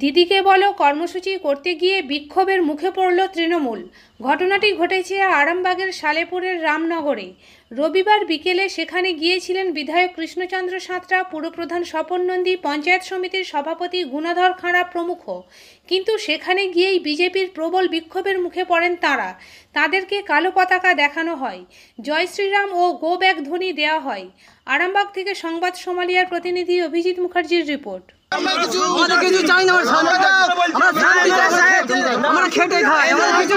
দিদিকে বলো কর্মসূচি করতে গিয়ে বিক্ষোভের মুখে পড়ল তৃণমূল ঘটনাটি ঘটেছে আরামবাগের সালেপুরের রামনগরে রবিবার বিকেলে সেখানে গিয়েছিলেন বিধায়ক কৃষ্ণচন্দ্র সাঁতরা পুরপ্রধান স্বপন নন্দী পঞ্চায়েত সমিতির সভাপতি গুণাধর খাঁড়া প্রমুখ কিন্তু সেখানে গিয়েই বিজেপির প্রবল বিক্ষোভের মুখে পড়েন তাঁরা তাদেরকে কালো পতাকা দেখানো হয় জয় শ্রীরাম ও গো ব্যাগ ধ্বনি দেওয়া হয় আরামবাগ থেকে সংবাদ সোমালিয়ার প্রতিনিধি অভিজিৎ মুখার্জির রিপোর্ট আমরা কিছু চাই না আমরা শান্তি আমরা আমরা খেটে খাই আমরা কিছু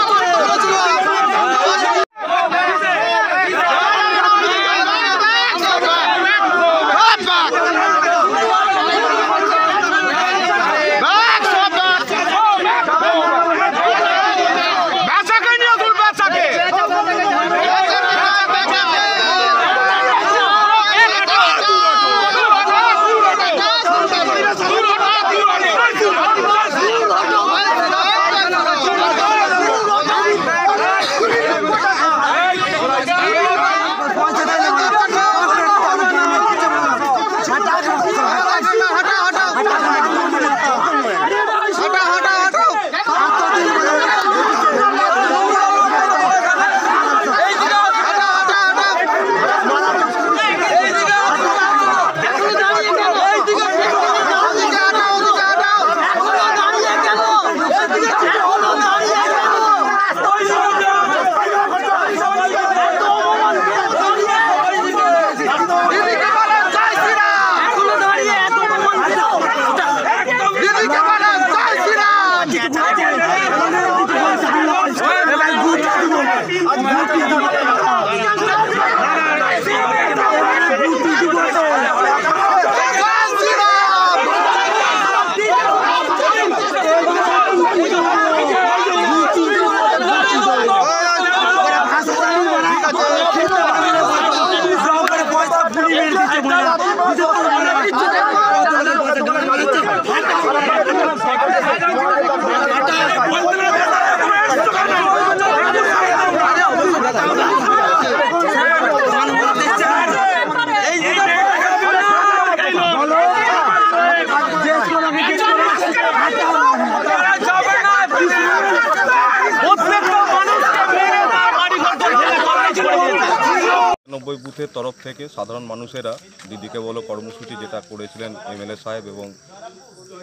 নব্বই বুথের তরফ থেকে সাধারণ মানুষেরা দিদিকে বলো কর্মসূচি যেটা করেছিলেন এমএলএ সাহেব এবং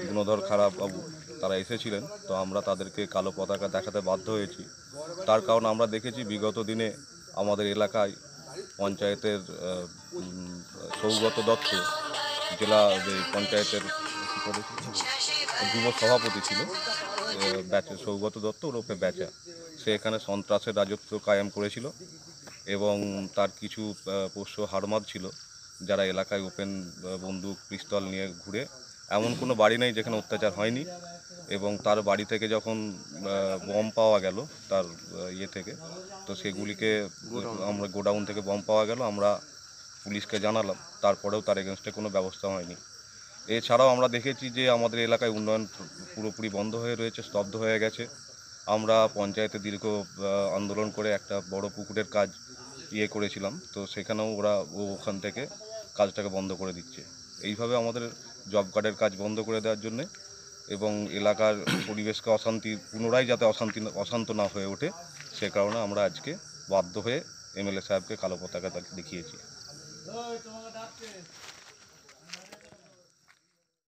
গুণধর খারাপ বাবু তারা এসেছিলেন তো আমরা তাদেরকে কালো পতাকা দেখাতে বাধ্য হয়েছি তার কারণ আমরা দেখেছি বিগত দিনে আমাদের এলাকায় পঞ্চায়েতের সৌগত দত্ত জেলা পঞ্চায়েতের যুব সভাপতি ছিল ব্যাচে সৌগত দত্ত ওরপে ব্যাচা সে এখানে সন্ত্রাসের রাজত্ব কায়েম করেছিল এবং তার কিছু পোষ্য হারমাদ ছিল যারা এলাকায় ওপেন বন্দুক পিস্তল নিয়ে ঘুরে এমন কোনো বাড়ি নেই যেখানে অত্যাচার হয়নি এবং তার বাড়ি থেকে যখন বম পাওয়া গেল তার ইয়ে থেকে তো সেগুলিকে আমরা গোডাউন থেকে বম পাওয়া গেল আমরা পুলিশকে জানালাম তারপরেও তার এগেনস্টে কোনো ব্যবস্থা হয়নি এছাড়াও আমরা দেখেছি যে আমাদের এলাকায় উন্নয়ন পুরোপুরি বন্ধ হয়ে রয়েছে স্তব্ধ হয়ে গেছে আমরা পঞ্চায়েতে দীর্ঘ আন্দোলন করে একটা বড় পুকুরের কাজ ইয়ে করেছিলাম তো সেখানেও ওরা ওখান থেকে কাজটাকে বন্ধ করে দিচ্ছে এইভাবে আমাদের জব কার্ডের কাজ বন্ধ করে দেওয়ার জন্যে এবং এলাকার পরিবেশকে অশান্তি পুনরায় যাতে অশান্তি অশান্ত না হয়ে ওঠে সে কারণে আমরা আজকে বাধ্য হয়ে এমএলএ সাহেবকে কালো পতাকা দেখিয়েছি